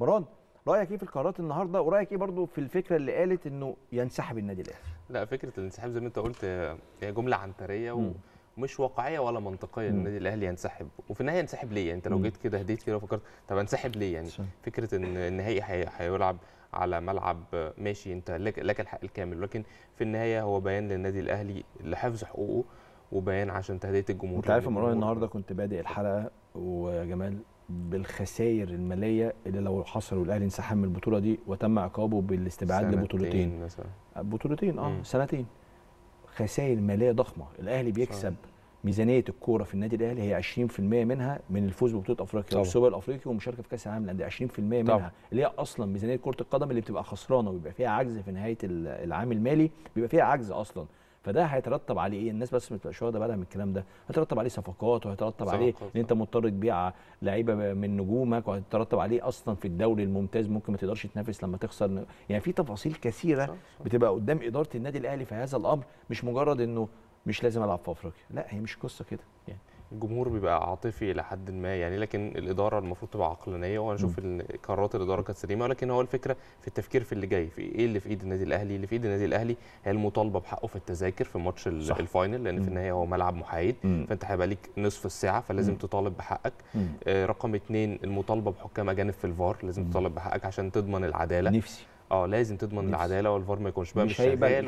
مروان رايك ايه في القرارات النهارده ورايك ايه برضو في الفكره اللي قالت انه ينسحب النادي الاهلي لا فكره الانسحاب زي ما انت قلت هي جمله عنتريه ومش واقعيه ولا منطقيه ان النادي الاهلي ينسحب وفي النهايه ينسحب ليه يعني انت لو جيت كده هديت كده وفكرت طب انسحب ليه يعني فكره ان النهائي هيلعب على ملعب ماشي انت لك, لك الحق الكامل ولكن في النهايه هو بيان للنادي الاهلي لحفظ حقوقه وبيان عشان تهدئه الجمهور انت عارف النهارده كنت بادئ الحلقه ويا جمال بالخسائر الماليه اللي لو حصل والاهلي انسحب من البطوله دي وتم عقابه بالاستبعاد لبطولتين مثلا بطولتين اه مم. سنتين خسائر ماليه ضخمه الاهلي بيكسب صح. ميزانيه الكوره في النادي الاهلي هي 20% منها من الفوز ببطوله افريقيا والسوبر الافريقي والمشاركه في كاس العالم للانديه 20% منها طبعا. اللي هي اصلا ميزانيه كره القدم اللي بتبقى خسرانه وبيبقى فيها عجز في نهايه العام المالي بيبقى فيها عجز اصلا فده هيترتب عليه ايه الناس بس ما تبقاش واخده بالها من الكلام ده هيترتب عليه صفقات وهيترتب عليه ان انت مضطر تبيع لعيبه من نجومك وهيترتب عليه اصلا في الدوري الممتاز ممكن ما تقدرش تنافس لما تخسر يعني في تفاصيل كثيره بتبقى قدام اداره النادي الاهلي في هذا الامر مش مجرد انه مش لازم العب في افريقيا لا هي مش قصه كده يعني الجمهور بيبقى عاطفي الى حد ما يعني لكن الاداره المفروض تبقى عقلانيه وانا اشوف ان قرارات الاداره كانت سليمه ولكن هو الفكره في التفكير في اللي جاي في ايه اللي في ايد النادي الاهلي اللي في ايد النادي الاهلي هي المطالبه بحقه في التذاكر في ماتش الفاينل لان في النهايه هو ملعب محايد فانت هيبقى ليك نصف الساعه فلازم تطالب بحقك آه رقم اثنين المطالبه بحكام اجانب في الفار لازم تطالب بحقك عشان تضمن العداله نفسي اه لازم تضمن نفسي. العداله والفار ما يكونش بقى مش, مش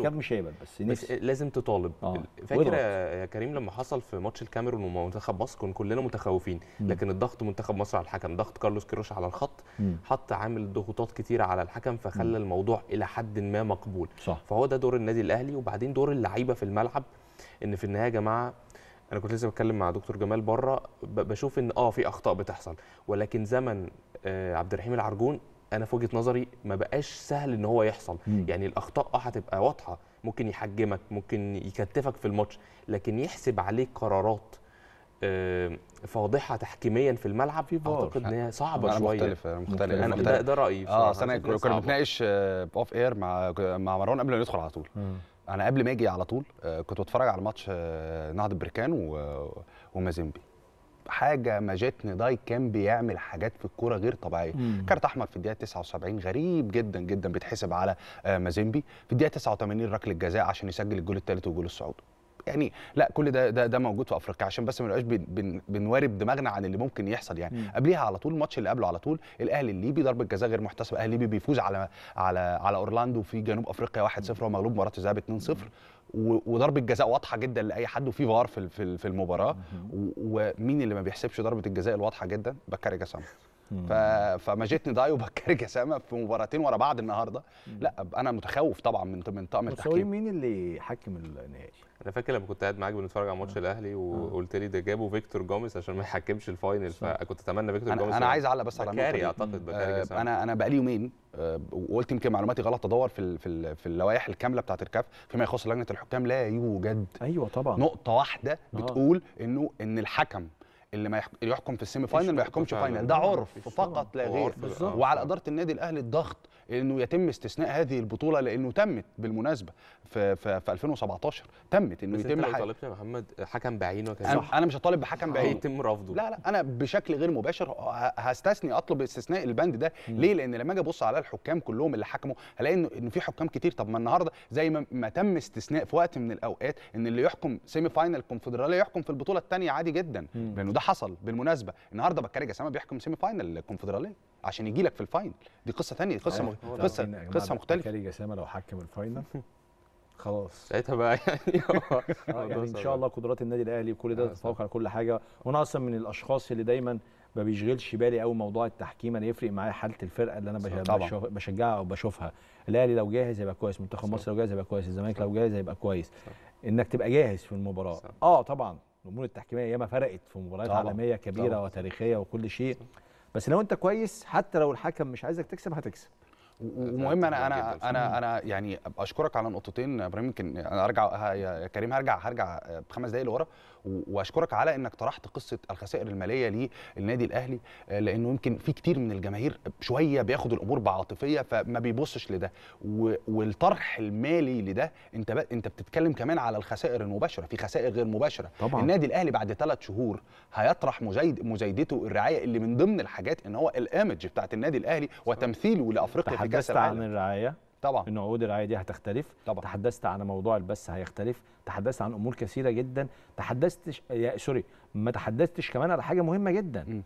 و... مش هيبقى بس, بس لازم تطالب آه. فاكر يا كريم لما حصل في ماتش الكاميرون ومنتخب مصر كنا كلنا متخوفين م. لكن الضغط منتخب مصر على الحكم ضغط كارلوس كيروش على الخط م. حط عامل ضغوطات كتيره على الحكم فخلى م. الموضوع الى حد ما مقبول صح. فهو ده دور النادي الاهلي وبعدين دور اللعيبه في الملعب ان في النهايه يا جماعه انا كنت لسه بتكلم مع دكتور جمال بره بشوف ان اه في اخطاء بتحصل ولكن زمن آه عبد الرحيم العرجون انا في وجهه نظري ما بقاش سهل ان هو يحصل مم. يعني الاخطاء اه هتبقى واضحه ممكن يحجمك ممكن يكتفك في الماتش لكن يحسب عليك قرارات آه، فاضحه تحكيميا في الملعب في اعتقد ان هي صعبه شويه مختلفه مختلفه أنا ده, ده رايي اه انا كنا بنتناقش آه، اوف اير مع مع مروان قبل ما ندخل على طول مم. انا قبل ما اجي على طول آه، كنت بتفرج على ماتش نهضه بركان ومازيمبي حاجه ما نداي كان بيعمل حاجات في الكوره غير طبيعيه كارت احمر في الدقيقه 79 غريب جدا جدا بيتحسب على آه، مازيمبي في الدقيقه 89 ركله جزاء عشان يسجل الجول الثالث وجول الصعود يعني لا كل ده ده ده موجود في افريقيا عشان بس ما نبقاش بنوارب دماغنا عن اللي ممكن يحصل يعني مم. قبليها على طول الماتش اللي قبله على طول الاهلي الليبي ضربه جزاء غير محتسبه الاهلي الليبي بيفوز على على على اورلاندو في جنوب افريقيا 1-0 ومغلوب مباراه الذهاب 2-0 وضربه جزاء واضحه جدا لاي حد وفي فار في في المباراه ومين اللي ما بيحسبش ضربه الجزاء الواضحه جدا بكاري جسامه ف... فماجيتني دايو وبكاري جسامه في مباراتين ورا بعض النهارده لا انا متخوف طبعا من من طقم التحكيم مين اللي حكم النهائي انا فاكر لما كنت قاعد معاك بنتفرج على ماتش آه. الاهلي آه. وقلت لي ده جابوا فيكتور جوميز عشان ما يحكمش الفاينل فكنت اتمنى فيكتور جوميز انا عايز اعلق بس على بكاري اعتقد انا آه، انا انا بقالي يومين وقلت يمكن معلوماتي غلط ادور في في, في اللوائح الكامله بتاعه الكاف فيما يخص لجنه الحكام لا يوجد ايوه طبعا نقطه واحده بتقول انه ان الحكم اللي ما يحكم, اللي يحكم في السيمي فاينل ما يحكمش فاينل ده عرف فقط لا غير وعلى اداره النادي الاهلي الضغط انه يتم استثناء هذه البطوله لانه تمت بالمناسبه في في, في 2017 تمت انه يتم بس لو طالبت يا محمد حكم بعينه أنا, انا مش هطالب بحكم بعينه يتم رفضه لا لا انا بشكل غير مباشر هستثني اطلب استثناء البند ده م. ليه لان لما اجي ابص على الحكام كلهم اللي حكموا هلاقي انه ان في حكام كتير طب ما النهارده زي ما, ما تم استثناء في وقت من الاوقات ان اللي يحكم سيمي فاينل كونفدراليه يحكم في البطوله الثانيه عادي جدا لانه ده حصل بالمناسبه النهارده بكاري جسامه بيحكم سيمي فاينل الكونفدراليه عشان يجي لك في الفاينل دي قصه ثانيه قصه آه، مغ... قصه قصه مختلفه بكاري جسامه لو حكم الفاينل خلاص ساعتها بقى يعني, آه، يعني ان شاء الله قدرات النادي الاهلي وكل ده آه، تتفوق على كل حاجه وانا اصلا من الاشخاص اللي دايما ما بيشغلش بالي قوي موضوع التحكيم انا يفرق معايا حاله الفرقه اللي انا بشجعها او بشوفها الاهلي لو جاهز يبقى كويس منتخب مصر لو جاهز يبقى كويس الزمالك لو جاهز يبقى كويس انك تبقى جاهز في المباراه اه طبعا الامور التحكيميه ياما فرقت في مباريات طبعا. عالميه كبيره طبعا. وتاريخيه وكل شيء بس لو انت كويس حتى لو الحكم مش عايزك تكسب هتكسب ومهم انا انا انا انا يعني اشكرك على نقطتين ابراهيم يمكن انا ارجع يا يعني كريم هرجع هرجع بخمس دقائق لورا واشكرك على انك طرحت قصه الخسائر الماليه للنادي الاهلي آه، لانه يمكن في كتير من الجماهير شويه بياخد الامور بعاطفيه فما بيبصش لده والطرح المالي لده انت انت بتتكلم كمان على الخسائر المباشره في خسائر غير مباشره طبعا. النادي الاهلي بعد ثلاث شهور هيطرح مزايد مزايدته الرعايه اللي من ضمن الحاجات ان هو الايمج بتاعت النادي الاهلي وتمثيله لافريقيا في كاس العالم عن الرعايه طبعا ان عقود الرعايه دي هتختلف طبعا تحدثت عن موضوع البث هيختلف تحدثت عن امور كثيره جدا تحدثت يا سوري ما تحدثتش كمان على حاجه مهمه جدا م.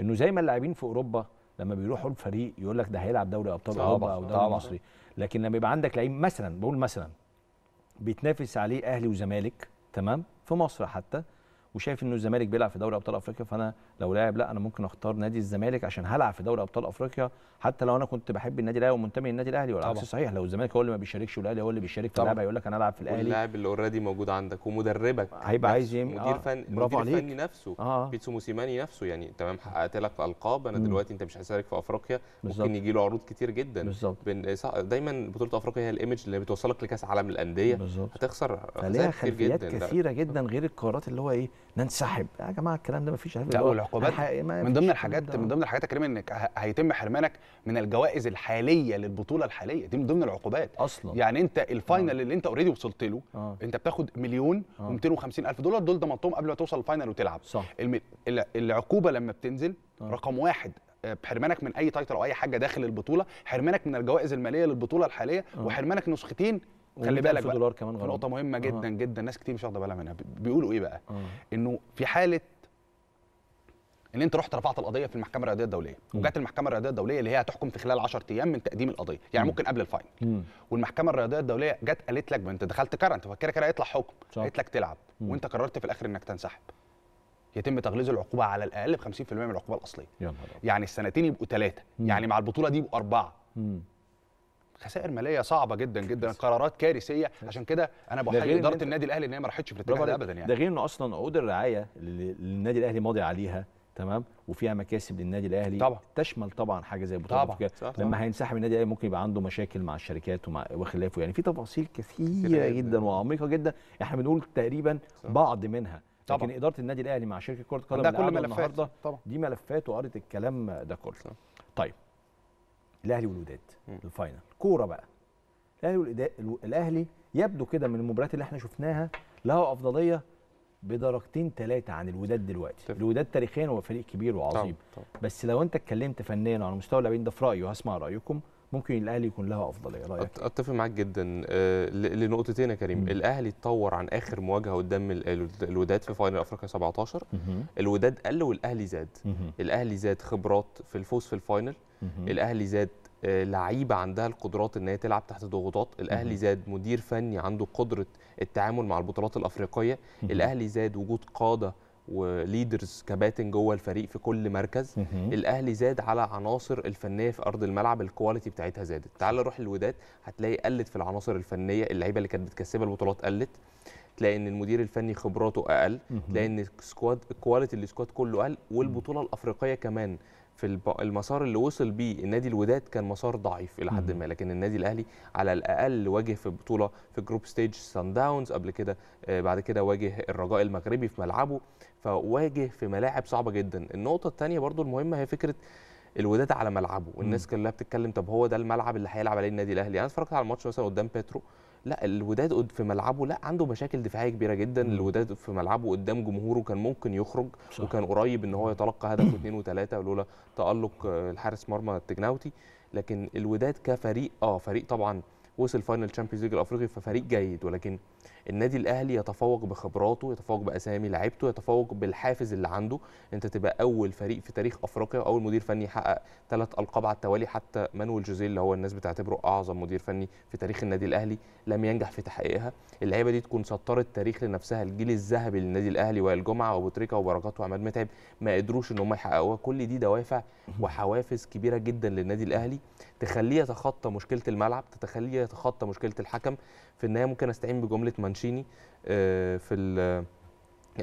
انه زي ما اللاعبين في اوروبا لما بيروحوا الفريق يقول لك ده هيلعب دوري ابطال اوروبا او دوري مصري لكن لما يبقى عندك لعيب مثلا بقول مثلا بيتنافس عليه اهلي وزمالك تمام في مصر حتى وشايف انه الزمالك بيلعب في دوري ابطال افريقيا فانا لو لاعب لا انا ممكن اختار نادي الزمالك عشان هلعب في دوري ابطال افريقيا حتى لو انا كنت بحب النادي الاهلي ومنتمي للنادي الاهلي والعكس صحيح لو الزمالك هو اللي ما بيشاركش والاهلي هو اللي بيشارك في اللعبه هيقول لك انا العب في الاهلي اللاعب اللي اوريدي موجود عندك ومدربك هيبقى عايز يم... مدير آه. فن برافو مدير عليك. فني نفسه آه. بيتسو موسيماني نفسه يعني تمام حققت لك القاب انا دلوقتي انت مش هتشارك في افريقيا بالزبط. ممكن يجي له عروض كتير جدا بالظبط دايما بطوله افريقيا هي الايمج اللي بتوصلك لكاس عالم الانديه هتخسر كتير جدا كثيره جدا غير القرارات اللي هو ايه ننسحب يا جماعه الكلام ده مفيش لا والعقوبات من ضمن الحاجات من ضمن الحاجات الكريمه انك هيتم حرمانك من الجوائز الحاليه للبطوله الحاليه دي من ضمن العقوبات اصلا يعني انت الفاينل آه. اللي انت اوريدي وصلت له آه. انت بتاخد مليون و آه. و250 الف دولار دول ضمنتهم قبل ما توصل الفاينل وتلعب صح الم... العقوبه لما بتنزل آه. رقم واحد آه، حرمانك من اي تايتل او اي حاجه داخل البطوله حرمانك من الجوائز الماليه للبطوله الحاليه آه. وحرمانك نسختين خلي بالك بقى دولار كمان غلط نقطه مهمه جدا آه. جدا ناس كتير مش واخده بالها منها بيقولوا ايه بقى آه. انه في حاله ان انت رحت رفعت القضيه في المحكمه الرياضيه الدوليه أمم. وجات المحكمه الرياضيه الدوليه اللي هي هتحكم في خلال 10 ايام من تقديم القضيه يعني م. أمم. ممكن قبل الفاينل م. أمم. والمحكمه الرياضيه الدوليه جت قالت لك انت دخلت كارنت فكده كده هيطلع حكم قالت لك تلعب م. وانت قررت في الاخر انك تنسحب يتم تغليظ العقوبه على الاقل ب 50% من العقوبه الاصليه يعني السنتين يبقوا ثلاثه يعني مع البطوله دي يبقوا اربعه خسائر ماليه صعبه جدا جدا قرارات كارثيه عشان كده انا بحيي اداره النادي الاهلي ان هي ما راحتش في الاتجاه ده ابدا يعني ده غير انه اصلا عقود الرعايه اللي النادي الاهلي ماضي عليها تمام وفيها مكاسب للنادي الاهلي طبعا تشمل طبعا حاجه زي بطوله طبعا لما هينسحب النادي الاهلي ممكن يبقى عنده مشاكل مع الشركات ومع وخلافه يعني في تفاصيل كثيره جدا وعميقه جدا احنا بنقول تقريبا صح. بعض منها طبعا. لكن اداره النادي الاهلي مع شركه كره القدم ده كل النهارده طبعا. دي ملفات وقريت الكلام ده كله طيب الاهلي والوداد الفاينل كوره بقى الاهلي الاهلي يبدو كده من المباريات اللي احنا شفناها له افضليه بدرجتين ثلاثه عن الوداد دلوقتي طيب. الوداد تاريخيا هو فريق كبير وعظيم طيب. طيب. بس لو انت اتكلمت فنيا على مستوى اللاعبين ده في رايي وهسمع رايكم ممكن الاهلي يكون لها افضليه رايك اتفق معاك جدا آه، لنقطتين يا كريم الاهلي اتطور عن اخر مواجهه قدام الوداد في فاينل افريقيا 17 الوداد قل والاهلي زاد الاهلي زاد خبرات في الفوز في الفاينل الاهلي زاد آه، لعيبه عندها القدرات ان هي تلعب تحت ضغوطات الاهلي زاد مدير فني عنده قدره التعامل مع البطولات الافريقيه الاهلي زاد وجود قاده وليدرز كباتن جوه الفريق في كل مركز الاهلي زاد على عناصر الفنيه في ارض الملعب الكواليتي بتاعتها زادت تعال نروح الوداد هتلاقي قلت في العناصر الفنيه اللعيبه اللي كانت بتكسبها البطولات قلت تلاقي ان المدير الفني خبراته اقل تلاقي ان السكواد الكواليتي اللي السكواد كله اقل والبطوله الافريقيه كمان في المسار اللي وصل بيه النادي الوداد كان مسار ضعيف الى حد ما لكن النادي الاهلي على الاقل واجه في بطوله في جروب ستيج سان داونز قبل كده آه، بعد كده واجه الرجاء المغربي في ملعبه فواجه في ملاعب صعبه جدا النقطه الثانيه برضو المهمه هي فكره الوداد على ملعبه والناس كلها بتتكلم طب هو ده الملعب اللي هيلعب عليه النادي الاهلي انا اتفرجت على الماتش مثلا قدام بيترو لا الوداد في ملعبه لا عنده مشاكل دفاعيه كبيره جدا مم. الوداد في ملعبه قدام جمهوره كان ممكن يخرج صح. وكان قريب ان هو يتلقى هدف واثنين وثلاثه لولا تالق الحارس مرمى التجناوتي لكن الوداد كفريق اه فريق طبعا وصل فاينل تشامبيونز ليج الافريقي ففريق جيد ولكن النادي الاهلي يتفوق بخبراته يتفوق باسامي لعيبته يتفوق بالحافز اللي عنده انت تبقى اول فريق في تاريخ افريقيا واول مدير فني حقق ثلاث القاب على التوالي حتى مانويل جوزيه اللي هو الناس بتعتبره اعظم مدير فني في تاريخ النادي الاهلي لم ينجح في تحقيقها اللعيبه دي تكون سطرت تاريخ لنفسها الجيل الذهبي للنادي الاهلي وائل جمعه وابو تريكه وبركات وعماد متعب ما قدروش ان هم يحققوها كل دي دوافع وحوافز كبيره جدا للنادي الاهلي تخليه يتخطى مشكله الملعب تخليه يتخطى مشكله الحكم في النهايه ممكن استعين بجمله من مانشيني آه، آه،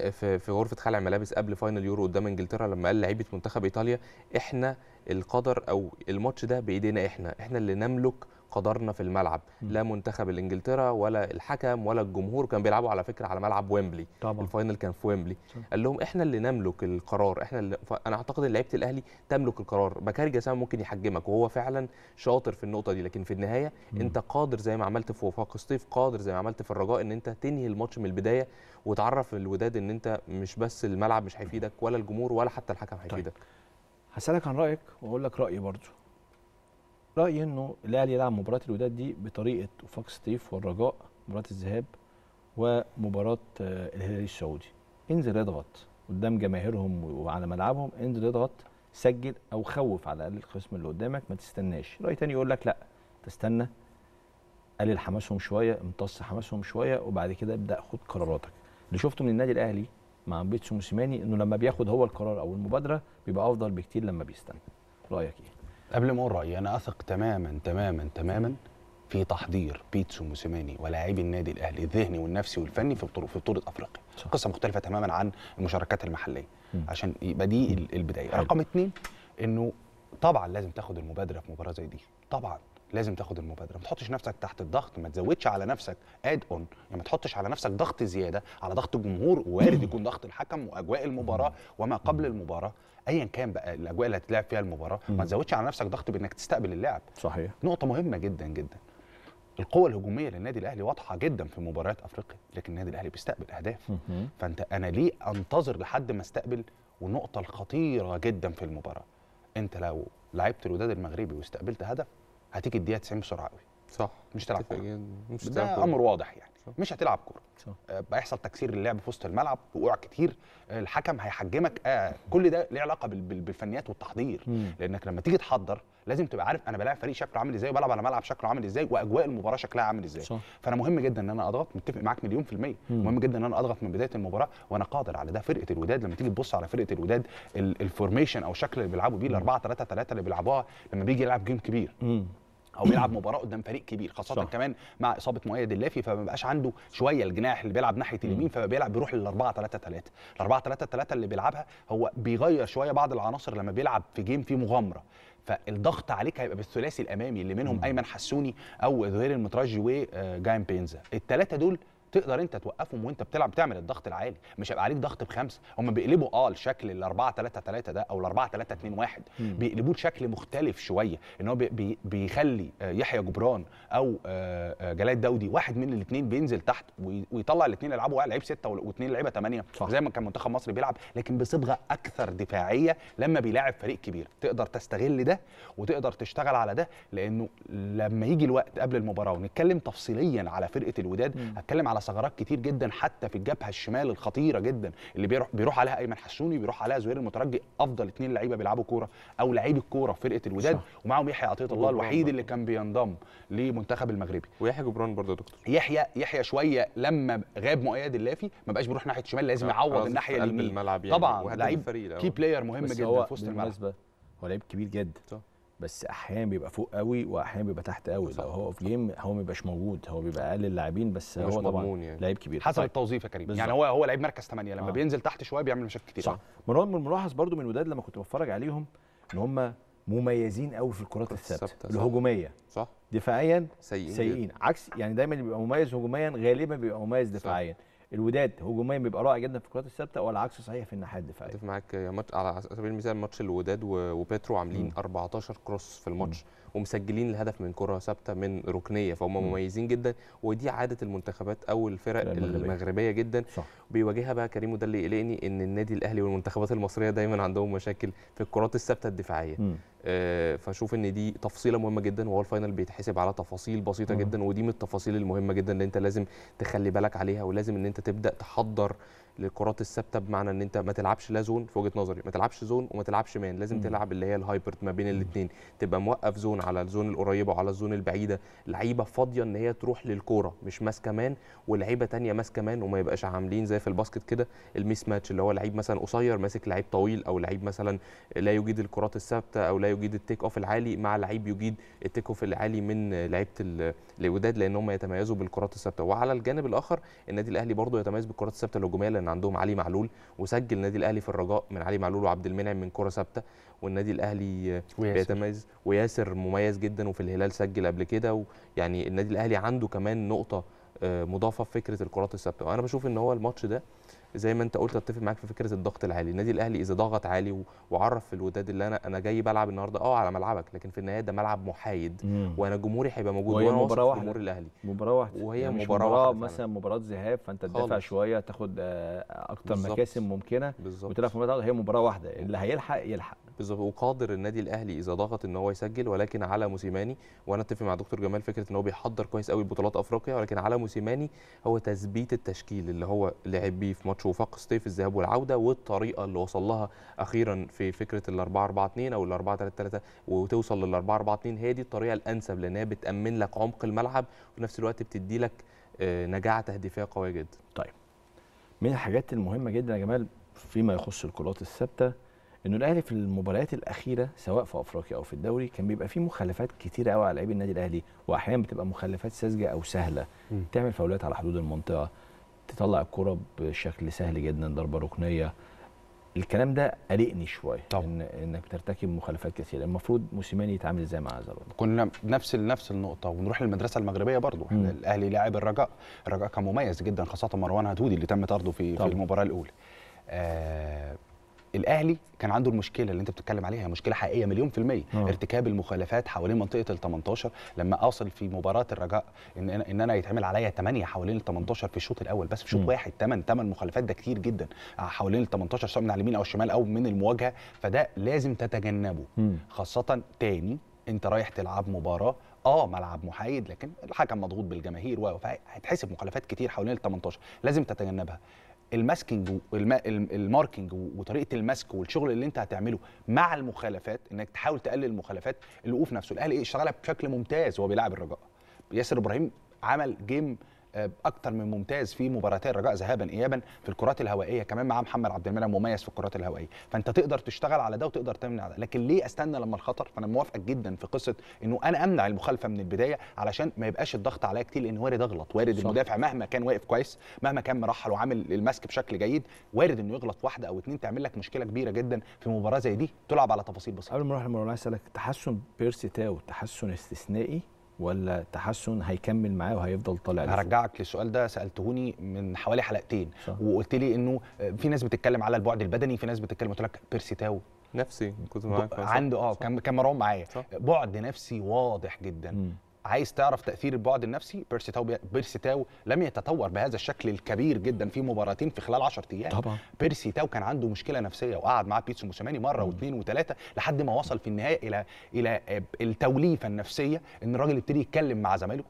في في غرفه خلع ملابس قبل فاينل يورو قدام انجلترا لما قال لعيبه منتخب ايطاليا احنا القدر او الماتش ده بايدينا احنا احنا اللي نملك قدرنا في الملعب لا منتخب الانجلترا ولا الحكم ولا الجمهور كان بيلعبوا على فكره على ملعب ويمبلي طبعا. الفاينل كان في ويمبلي قال لهم احنا اللي نملك القرار احنا اللي انا اعتقد ان لعيبه الاهلي تملك القرار بكاري جسام ممكن يحجمك وهو فعلا شاطر في النقطه دي لكن في النهايه م. انت قادر زي ما عملت في وفاق الصيف قادر زي ما عملت في الرجاء ان انت تنهي الماتش من البدايه وتعرف الوداد ان انت مش بس الملعب مش هيفيدك ولا الجمهور ولا حتى الحكم هيفيدك طيب. هسألك عن رأيك وأقول لك رأيي برضو رايي انه الاهلي يلعب مباراه الوداد دي بطريقه وفاق سطيف والرجاء مباراه الذهاب ومباراه آه، الهلال السعودي انزل اضغط قدام جماهيرهم وعلى ملعبهم انزل اضغط سجل او خوف على الاقل الخصم اللي قدامك ما تستناش راي تاني يقول لك لا تستنى قلل حماسهم شويه امتص حماسهم شويه وبعد كده ابدا خد قراراتك اللي شفته من النادي الاهلي مع بيتسو موسيماني انه لما بياخد هو القرار او المبادره بيبقى افضل بكتير لما بيستنى رايك ايه قبل ما اقول رايي انا اثق تماما تماما تماما في تحضير بيتسو موسيماني ولاعبي النادي الاهلي الذهني والنفسي والفني في بطوله في بطوله افريقيا قصه مختلفه تماما عن المشاركات المحليه م. عشان يبقى دي البدايه رقم اثنين انه طبعا لازم تاخد المبادره في مباراه زي دي طبعا لازم تاخد المبادره ما تحطش نفسك تحت الضغط ما تزودش على نفسك اد اون يعني ما تحطش على نفسك ضغط زياده على ضغط الجمهور وارد يكون ضغط الحكم واجواء المباراه وما قبل المباراه ايا كان بقى الاجواء اللي هتلعب فيها المباراه ما تزودش على نفسك ضغط بانك تستقبل اللعب صحيح نقطه مهمه جدا جدا القوة الهجومية للنادي الأهلي واضحة جدا في مباريات أفريقيا، لكن النادي الأهلي بيستقبل أهداف. فأنت أنا ليه أنتظر لحد ما استقبل والنقطة الخطيرة جدا في المباراة. أنت لو لعبت الوداد المغربي واستقبلت هدف هتيجي الدقيقه 90 بسرعه قوي صح مش تلعب كوره مش ده كرة. امر واضح يعني صح. مش هتلعب كوره آه، بيحصل تكسير للعب في وسط الملعب وقع كتير آه، الحكم هيحجمك آه كل ده ليه علاقه بالفنيات والتحضير مم. لانك لما تيجي تحضر لازم تبقى عارف انا بلاعب فريق شكله عامل ازاي وبلعب على ملعب شكله عامل ازاي واجواء المباراه شكلها عامل ازاي صح. فانا مهم جدا ان انا اضغط متفق معاك مليون في الميه مم. مهم جدا ان انا اضغط من بدايه المباراه وانا قادر على ده فرقه الوداد لما تيجي تبص على فرقه الوداد الفورميشن او الشكل اللي بيلعبوا بيه ال 4 3 3 اللي بيلعبوها لما بيجي يلعب جيم كبير مم. او بيلعب مباراه قدام فريق كبير خاصه صح. كمان مع اصابه مؤيد اللافي فما بقاش عنده شويه الجناح اللي بيلعب ناحيه اليمين فبيلعب بيروح لل 4 3 3 ال 4 3 3 اللي بيلعبها هو بيغير شويه بعض العناصر لما بيلعب في جيم فيه مغامره فالضغط عليك هيبقى بالثلاثي الامامي اللي منهم مم. ايمن حسوني او ظهير المترجي وجايم بينزا الثلاثه دول تقدر انت توقفهم وانت بتلعب بتعمل الضغط العالي مش هيبقى عليك ضغط بخمسه هم بيقلبوا اه الشكل ال 4 3 3 ده او ال 4 3 2 1 بيقلبوه بشكل مختلف شويه ان هو بي بيخلي آه، يحيى جبران او آه، آه، جلال داودي واحد من الاثنين بينزل تحت ويطلع الاثنين يلعبوا لعيب سته واثنين لعيبه ثمانيه زي ما كان منتخب مصر بيلعب لكن بصبغه اكثر دفاعيه لما بيلاعب فريق كبير تقدر تستغل ده وتقدر تشتغل على ده لانه لما يجي الوقت قبل المباراه ونتكلم تفصيليا على فرقه الوداد هتكلم على ثغرات كتير جدا حتى في الجبهه الشمال الخطيره جدا اللي بيروح بيروح عليها ايمن حسوني بيروح عليها زهير المترجي افضل اثنين لعيبه بيلعبوا كوره او لعيب الكوره في فرقه الوداد ومعاهم يحيى عطيه الله الوحيد اللي كان بينضم لمنتخب المغربي ويحيى جبران برضه يا دكتور يحيى يحيى شويه لما غاب مؤيد اللافي ما بقاش بيروح ناحيه الشمال لازم آه، يعوض الناحيه اليمين يعني طبعا لعيب كي بلاير مهم جدا في وسط الملعب هو لعيب كبير جدا صح. بس احيانا بيبقى فوق قوي واحيانا بيبقى تحت قوي لو هو في جيم هو ما بيبقاش موجود هو بيبقى اقل اللاعبين بس هو طبعا يعني. لعيب كبير حسب طيب. التوظيف يا كريم بالزبط. يعني هو هو لعيب مركز 8 لما آه. بينزل تحت شويه بيعمل مشاكل كتير صح مروان من الملاحظ برده من وداد لما كنت بتفرج عليهم ان هم مميزين قوي في الكرات الثابته الهجوميه صح دفاعيا سيئين, سيئين. عكس يعني دايما بيبقى مميز هجوميا غالبا بيبقى مميز دفاعيا صح. الوداد هجوميا بيبقى رائع جدا في الكرات الثابته والعكس صحيح في الناحيه الدفاعيه اتفق معاك يا ماتش على سبيل المثال ماتش الوداد وبيترو عاملين 14 كروس في الماتش ومسجلين الهدف من كره ثابته من ركنيه فهم مميزين جدا ودي عاده المنتخبات او الفرق المغربيه, المغربية جدا صح. بيواجهها بقى كريم وده اللي يقلقني ان النادي الاهلي والمنتخبات المصريه دايما عندهم مشاكل في الكرات الثابته الدفاعيه مم. آه، فاشوف ان دي تفصيله مهمه جدا وهو الفاينل بيتحسب على تفاصيل بسيطه جدا ودي من التفاصيل المهمه جدا اللي انت لازم تخلي بالك عليها ولازم ان انت تبدا تحضر للكرات الثابته بمعنى ان انت ما تلعبش لا زون في وجهه نظري ما تلعبش زون وما تلعبش مان لازم مم. تلعب اللي هي الهايبرد ما بين الاثنين تبقى موقف زون على الزون القريبه وعلى الزون البعيده لعيبه فاضيه ان هي تروح للكوره مش ماسكه مان ولعيبه ثانيه ماسكه مان وما يبقاش عاملين زي في الباسكت كده الميس ماتش اللي هو لعيب مثلا قصير ماسك لعيب طويل او لعيب مثلا لا يجيد الكرات الثابته او لا يجيد التيك اوف العالي مع لعيب يجيد التيك اوف العالي من لعيبه الوداد لان هم يتميزوا بالكرات الثابته وعلى الجانب الاخر النادي الاهلي برضه يتميز بالكرات الثابته الهجوميه لان عندهم علي معلول وسجل النادي الاهلي في الرجاء من علي معلول وعبد المنعم من كره ثابته والنادي الاهلي وياسر. بيتميز وياسر مميز جدا وفي الهلال سجل قبل كده ويعني النادي الاهلي عنده كمان نقطه آه، مضافه في فكره الكرات الثابته وانا بشوف ان هو الماتش ده زي ما انت قلت اتفق معاك في فكره الضغط العالي النادي الاهلي اذا ضغط عالي وعرف الوداد اللي انا انا جاي بلعب النهارده اه على ملعبك لكن في النهايه ده ملعب محايد مم. وانا جمهوري هيبقى موجود وانا مباراه واحده جمهور الاهلي مباراه واحده وهي يعني مباراه, مباراة واحدة مثلا مباراه ذهاب فانت تدافع شويه تاخد آه، اكتر مكاسب ممكنه بالظبط وتلعب مباراه هي مباراه واحده اللي هيلحق يلحق بالظبط وقادر النادي الاهلي اذا ضغط ان هو يسجل ولكن على موسيماني وانا اتفق مع دكتور جمال فكره ان هو بيحضر كويس قوي بطولات افريقيا ولكن على موسيماني هو تثبيت التشكيل اللي هو لعب بيه في ماتش وفاق ستيف الذهاب والعوده والطريقه اللي وصل لها اخيرا في فكره ال 4 4 2 او ال 4 3 3 وتوصل لل 4 4 2 هي دي الطريقه الانسب لان هي بتامن لك عمق الملعب وفي نفس الوقت بتدي لك آه، نجاعه تهديفيه قويه جدا. طيب من الحاجات المهمه جدا يا جمال فيما يخص الكرات الثابته انه الاهلي في المباريات الاخيره سواء في افريقيا او في الدوري كان بيبقى فيه مخالفات كتير قوي على لعيبه النادي الاهلي واحيانا بتبقى مخلفات ساذجه او سهله م. تعمل فاولات على حدود المنطقه تطلع الكره بشكل سهل جدا ضربه ركنيه الكلام ده قلقني شويه ان انك بترتكب مخالفات كثيره المفروض موسيماني يتعامل ازاي مع زلط كنا نفس نفس النقطه ونروح للمدرسه المغربيه برضو احنا الاهلي لاعب الرجاء الرجاء كان مميز جدا خاصه مروان هتودي اللي تم طرده في, في المباراه الاولى آه الاهلي كان عنده المشكله اللي انت بتتكلم عليها هي مشكله حقيقيه مليون في الميه أوه. ارتكاب المخالفات حوالين منطقه ال 18 لما اوصل في مباراه الرجاء ان انا ان انا يتعمل عليا 8 حوالين ال 18 في الشوط الاول بس في شوط واحد 8 8 مخالفات ده كتير جدا آه، حوالين ال 18 سواء من على اليمين او الشمال او من المواجهه فده لازم تتجنبه م. خاصه تاني انت رايح تلعب مباراه اه ملعب محايد لكن الحكم مضغوط بالجماهير وهتحسب مخالفات كتير حوالين ال 18 لازم تتجنبها والما الماركينج وطريقه المسك والشغل اللي انت هتعمله مع المخالفات انك تحاول تقلل المخالفات الوقوف نفسه الاهلي اشتغلها إيه، بشكل ممتاز وهو بيلعب الرجاء ياسر ابراهيم عمل جيم اكتر من ممتاز في مباراتي الرجاء ذهابا ايابا في الكرات الهوائيه كمان معاه محمد عبد المنعم مميز في الكرات الهوائيه فانت تقدر تشتغل على ده وتقدر تمنع ده لكن ليه استنى لما الخطر فانا موافقك جدا في قصه انه انا امنع المخالفه من البدايه علشان ما يبقاش الضغط عليا كتير لان وارد اغلط وارد صح. المدافع مهما كان واقف كويس مهما كان مرحل وعامل المسك بشكل جيد وارد انه يغلط واحده او اتنين تعمل لك مشكله كبيره جدا في مباراه زي دي تلعب على تفاصيل بسيطه قبل ما اروح اسالك تحسن بيرسي تاو تحسن استثنائي ولا تحسن هيكمل معاه وهيفضل طالع لفوق هرجعك للسؤال ده سالتهوني من حوالي حلقتين وقلت لي انه في ناس بتتكلم على البعد البدني في ناس بتتكلم قلت لك بيرسي تاو نفسي كنت معاك عنده اه كان كان معايا بعد نفسي واضح جدا م. عايز تعرف تاثير البعد النفسي بيرسي تاو بيرسي تاو لم يتطور بهذا الشكل الكبير جدا في مباراتين في خلال 10 ايام طبعا بيرسي تاو كان عنده مشكله نفسيه وقعد معاه بيتسو موسيماني مره واثنين وثلاثه لحد ما وصل في النهايه الى الى التوليفه النفسيه ان الراجل يبتدي يتكلم مع زمايله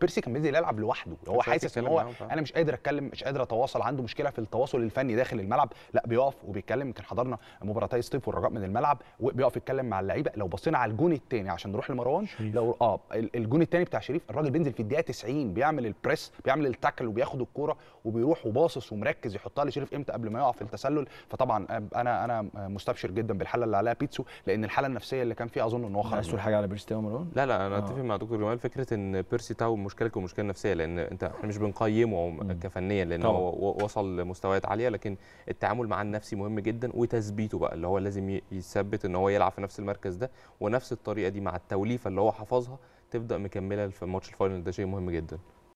بيرسي كان بينزل يلعب لوحده هو حاسس ان هو انا مش قادر اتكلم مش قادر اتواصل عنده مشكله في التواصل الفني داخل الملعب لا بيقف وبيتكلم يمكن حضرنا مباراتي ستيف والرجاء من الملعب وبيقف يتكلم مع اللعيبه لو بصينا على الجون الثاني عشان نروح لمروان لو اه الجون الثاني بتاع شريف الراجل بينزل في الدقيقه 90 بيعمل البريس بيعمل التاكل وبياخد الكوره وبيروح وباصص ومركز يحطها لشريف امتى قبل ما يقع في التسلل فطبعا انا انا مستبشر جدا بالحاله اللي عليها بيتسو لان الحاله النفسيه اللي كان فيها اظن ان هو خرج حاجه على بيرسي تاو مروان لا لا انا آه. اتفق مع دكتور جمال فكره ان بيرسي تاو مشكلته مشكله نفسيه لان انت احنا مش بنقيمه كفنيا لان هو وصل لمستويات عاليه لكن التعامل مع النفسي مهم جدا وتثبيته بقى اللي هو لازم يثبت ان هو يلعب في نفس المركز ده ونفس الطريقه دي مع التوليفه اللي هو حفظها تبدا مكمله في ماتش الفاينل ده شيء مهم جدا